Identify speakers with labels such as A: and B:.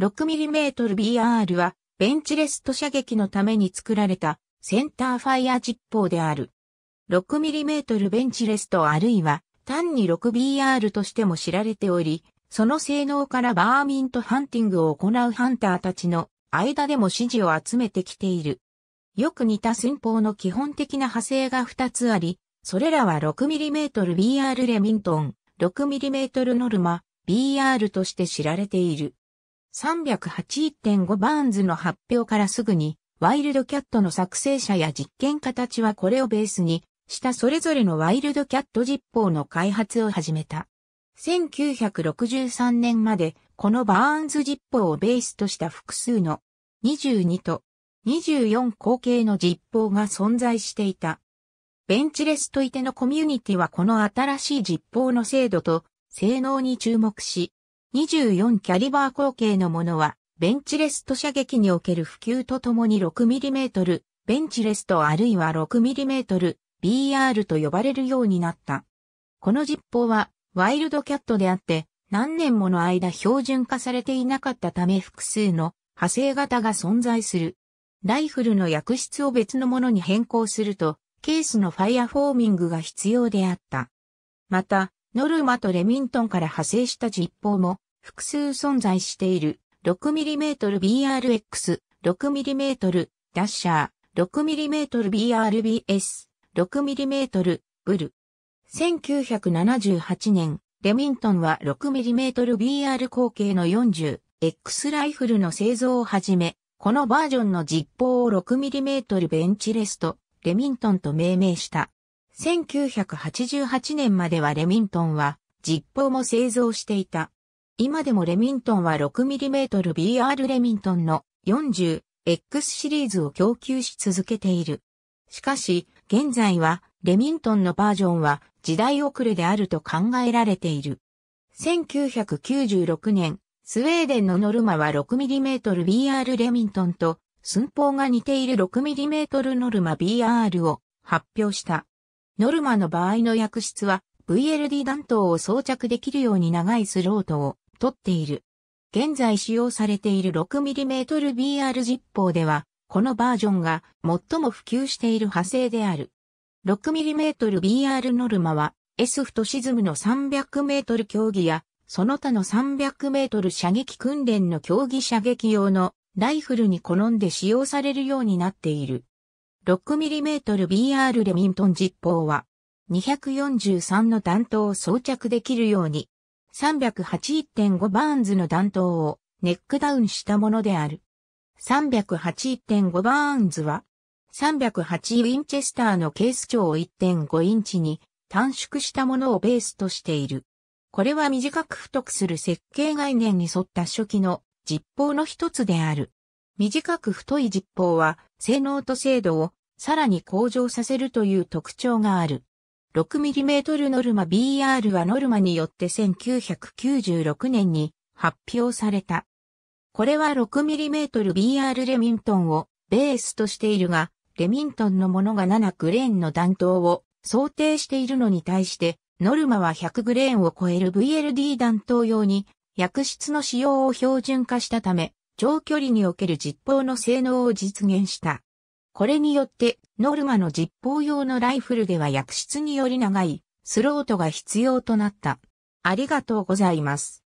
A: 6mmBR はベンチレスト射撃のために作られたセンターファイア実砲である。6mm ベンチレストあるいは単に 6BR としても知られており、その性能からバーミントハンティングを行うハンターたちの間でも支持を集めてきている。よく似た寸法の基本的な派生が2つあり、それらは 6mmBR レミントン、6mm ノルマ、BR として知られている。308.5バーンズの発表からすぐに、ワイルドキャットの作成者や実験家たちはこれをベースに、したそれぞれのワイルドキャット実報の開発を始めた。1963年まで、このバーンズ実報をベースとした複数の22と24後継の実報が存在していた。ベンチレスといてのコミュニティはこの新しい実報の精度と性能に注目し、24キャリバー口径のものは、ベンチレスト射撃における普及とともに 6mm、ベンチレストあるいは 6mm、BR と呼ばれるようになった。この実砲は、ワイルドキャットであって、何年もの間標準化されていなかったため複数の派生型が存在する。ライフルの薬室を別のものに変更すると、ケースのファイアフォーミングが必要であった。また、ノルマとレミントンから派生した実報も複数存在している 6mmBRX、6mm ダッシャー、6mmBRBS、6mm ブル。1978年、レミントンは 6mmBR 口径の 40X ライフルの製造をはじめ、このバージョンの実砲を 6mm ベンチレスト、レミントンと命名した。1988年まではレミントンは実報も製造していた。今でもレミントンは 6mmBR レミントンの 40X シリーズを供給し続けている。しかし、現在はレミントンのバージョンは時代遅れであると考えられている。1996年、スウェーデンのノルマは 6mmBR レミントンと寸法が似ている 6mm ノルマ BR を発表した。ノルマの場合の薬室は VLD 弾頭を装着できるように長いスロートを取っている。現在使用されている 6mmBR 実砲では、このバージョンが最も普及している派生である。6mmBR ノルマは S フトシズムの 300m 競技や、その他の 300m 射撃訓練の競技射撃用のライフルに好んで使用されるようになっている。6mmBR レミントン実砲は、243の弾頭を装着できるように、308.5バーンズの弾頭をネックダウンしたものである。308.5バーンズは、308ウィンチェスターのケース長を1.5インチに短縮したものをベースとしている。これは短く太くする設計概念に沿った初期の実砲の一つである。短く太い実包は、性能と精度をさらに向上させるという特徴がある。6mm ノルマ BR はノルマによって1996年に発表された。これは 6mmBR レミントンをベースとしているが、レミントンのものが7グレーンの弾頭を想定しているのに対して、ノルマは100グレーンを超える VLD 弾頭用に、薬室の使用を標準化したため、長距離における実砲の性能を実現した。これによって、ノルマの実砲用のライフルでは薬室により長い、スロートが必要となった。ありがとうございます。